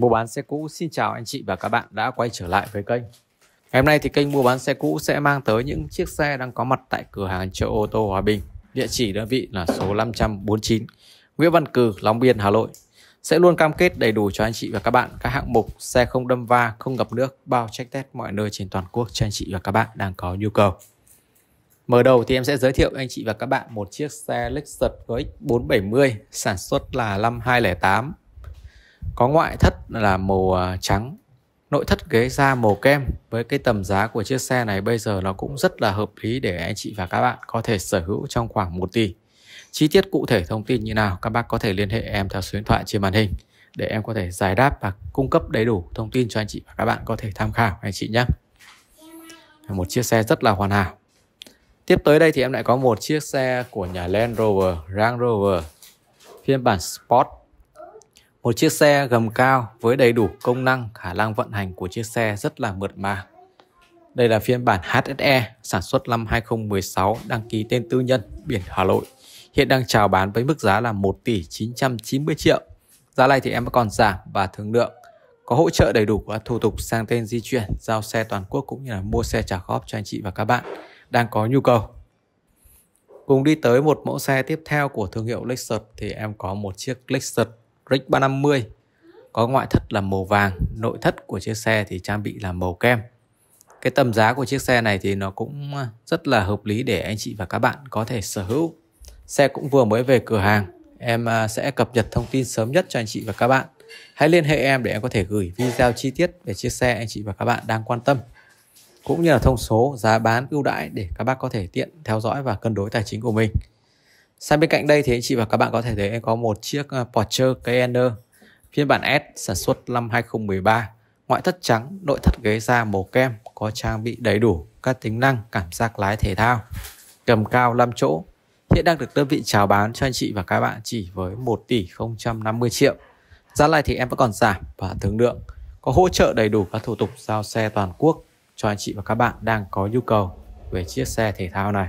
Mua bán xe cũ xin chào anh chị và các bạn đã quay trở lại với kênh. Ngày hôm nay thì kênh mua bán xe cũ sẽ mang tới những chiếc xe đang có mặt tại cửa hàng chợ ô tô Hòa Bình. Địa chỉ đơn vị là số 549 Nguyễn Văn Cừ, Long Biên, Hà Nội. Sẽ luôn cam kết đầy đủ cho anh chị và các bạn các hạng mục xe không đâm va, không ngập nước, bao check test mọi nơi trên toàn quốc cho anh chị và các bạn đang có nhu cầu. Mở đầu thì em sẽ giới thiệu anh chị và các bạn một chiếc xe Lexus GX470 sản xuất là năm 2008 có ngoại thất là màu à, trắng nội thất ghế da màu kem với cái tầm giá của chiếc xe này bây giờ nó cũng rất là hợp lý để anh chị và các bạn có thể sở hữu trong khoảng 1 tỷ chi tiết cụ thể thông tin như nào các bác có thể liên hệ em theo số điện thoại trên màn hình để em có thể giải đáp và cung cấp đầy đủ thông tin cho anh chị và các bạn có thể tham khảo anh chị nhé một chiếc xe rất là hoàn hảo tiếp tới đây thì em lại có một chiếc xe của nhà Land Rover Range Rover phiên bản Sport một chiếc xe gầm cao với đầy đủ công năng khả năng vận hành của chiếc xe rất là mượt mà. Đây là phiên bản HSE sản xuất năm 2016 đăng ký tên tư nhân biển Hà Nội. Hiện đang chào bán với mức giá là 1 tỷ 990 triệu. Giá này thì em còn giảm và thương lượng. Có hỗ trợ đầy đủ của thủ tục sang tên di chuyển, giao xe toàn quốc cũng như là mua xe trả góp cho anh chị và các bạn đang có nhu cầu. Cùng đi tới một mẫu xe tiếp theo của thương hiệu Lexus thì em có một chiếc Lexus Rick 350 có ngoại thất là màu vàng, nội thất của chiếc xe thì trang bị là màu kem. Cái tầm giá của chiếc xe này thì nó cũng à, rất là hợp lý để anh chị và các bạn có thể sở hữu. Xe cũng vừa mới về cửa hàng, em à, sẽ cập nhật thông tin sớm nhất cho anh chị và các bạn. Hãy liên hệ em để em có thể gửi video chi tiết về chiếc xe anh chị và các bạn đang quan tâm cũng như là thông số giá bán ưu đãi để các bác có thể tiện theo dõi và cân đối tài chính của mình sang bên cạnh đây thì anh chị và các bạn có thể thấy em có một chiếc à, Porsche Cayenne phiên bản S sản xuất năm 2013 ngoại thất trắng nội thất ghế da màu kem có trang bị đầy đủ các tính năng cảm giác lái thể thao cầm cao 5 chỗ hiện đang được đơn vị chào bán cho anh chị và các bạn chỉ với 1 tỷ 050 triệu giá này thì em vẫn còn giảm và thương lượng có hỗ trợ đầy đủ các thủ tục giao xe toàn quốc cho anh chị và các bạn đang có nhu cầu về chiếc xe thể thao này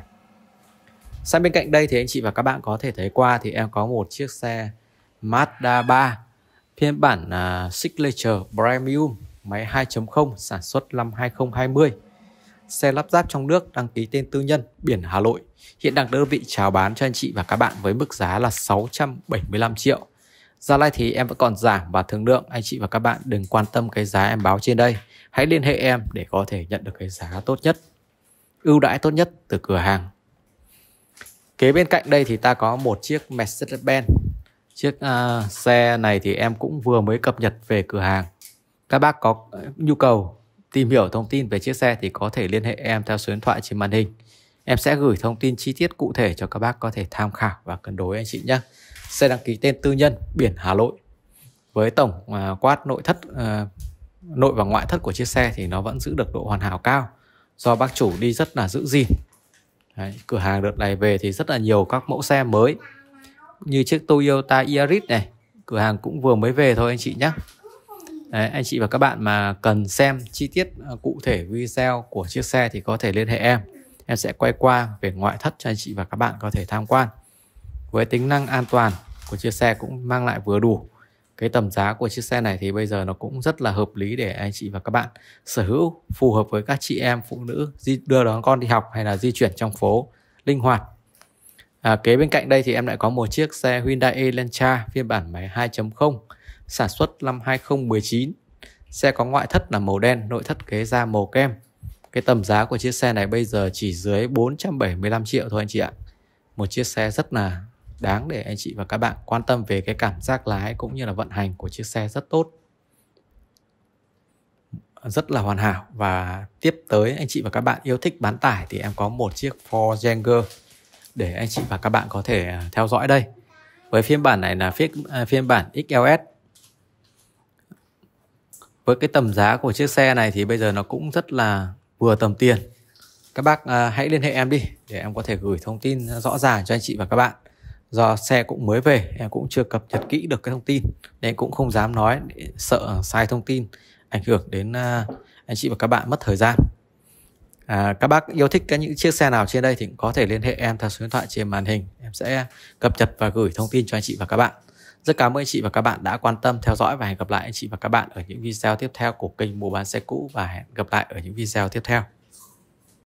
sang bên cạnh đây thì anh chị và các bạn có thể thấy qua thì em có một chiếc xe Mazda 3 phiên bản uh, Signature Premium máy 2.0 sản xuất năm 2020 xe lắp ráp trong nước đăng ký tên tư nhân biển Hà Nội hiện đang đơn vị chào bán cho anh chị và các bạn với mức giá là 675 triệu Gia lai thì em vẫn còn giảm và thương lượng anh chị và các bạn đừng quan tâm cái giá em báo trên đây hãy liên hệ em để có thể nhận được cái giá tốt nhất ưu đãi tốt nhất từ cửa hàng kế bên cạnh đây thì ta có một chiếc Mercedes-Benz chiếc uh, xe này thì em cũng vừa mới cập nhật về cửa hàng các bác có nhu cầu tìm hiểu thông tin về chiếc xe thì có thể liên hệ em theo số điện thoại trên màn hình em sẽ gửi thông tin chi tiết cụ thể cho các bác có thể tham khảo và cân đối anh chị nhé xe đăng ký tên tư nhân biển Hà Nội với tổng uh, quát nội thất uh, nội và ngoại thất của chiếc xe thì nó vẫn giữ được độ hoàn hảo cao do bác chủ đi rất là giữ gìn Đấy, cửa hàng đợt này về thì rất là nhiều các mẫu xe mới như chiếc Toyota Yaris này cửa hàng cũng vừa mới về thôi anh chị nhé Đấy, anh chị và các bạn mà cần xem chi tiết ờ, cụ thể video của chiếc xe thì có thể liên hệ em em sẽ quay qua về ngoại thất cho anh chị và các bạn có thể tham quan với tính năng an toàn của chiếc xe cũng mang lại vừa đủ cái tầm giá của chiếc xe này thì bây giờ nó cũng rất là hợp lý để anh chị và các bạn sở hữu phù hợp với các chị em phụ nữ di đưa đón con đi học hay là di chuyển trong phố linh hoạt à, kế bên cạnh đây thì em lại có một chiếc xe Hyundai Elantra phiên bản máy 2.0 sản xuất năm 2019 xe có ngoại thất là màu đen nội thất ghế da màu kem cái tầm giá của chiếc xe này bây giờ chỉ dưới 475 triệu thôi anh chị ạ một chiếc xe rất là đáng để anh chị và các bạn quan tâm về cái cảm giác lái cũng như là vận hành của chiếc xe rất tốt rất là hoàn hảo và tiếp tới anh chị và các bạn yêu thích bán tải thì em có một chiếc Ford Janger để anh chị và các bạn có thể à, theo dõi đây với phiên bản này là phiên à, phiên bản XLS với cái tầm giá của chiếc xe này thì bây giờ nó cũng rất là vừa tầm tiền các bác à, hãy liên hệ em đi để em có thể gửi thông tin rõ ràng cho anh chị và các bạn do xe cũng mới về em cũng chưa cập nhật kỹ được cái thông tin nên cũng không dám nói sợ sai thông tin ảnh hưởng đến à, anh chị và các bạn mất thời gian à, các bác yêu thích cái những chiếc xe nào trên đây thì cũng có thể liên hệ em theo số điện thoại trên màn hình em sẽ cập nhật và gửi thông tin cho anh chị và các bạn rất cảm ơn anh chị và các bạn đã quan tâm theo dõi và hẹn gặp lại anh chị và các bạn ở những video tiếp theo của kênh mua bán xe cũ và hẹn gặp lại ở những video tiếp theo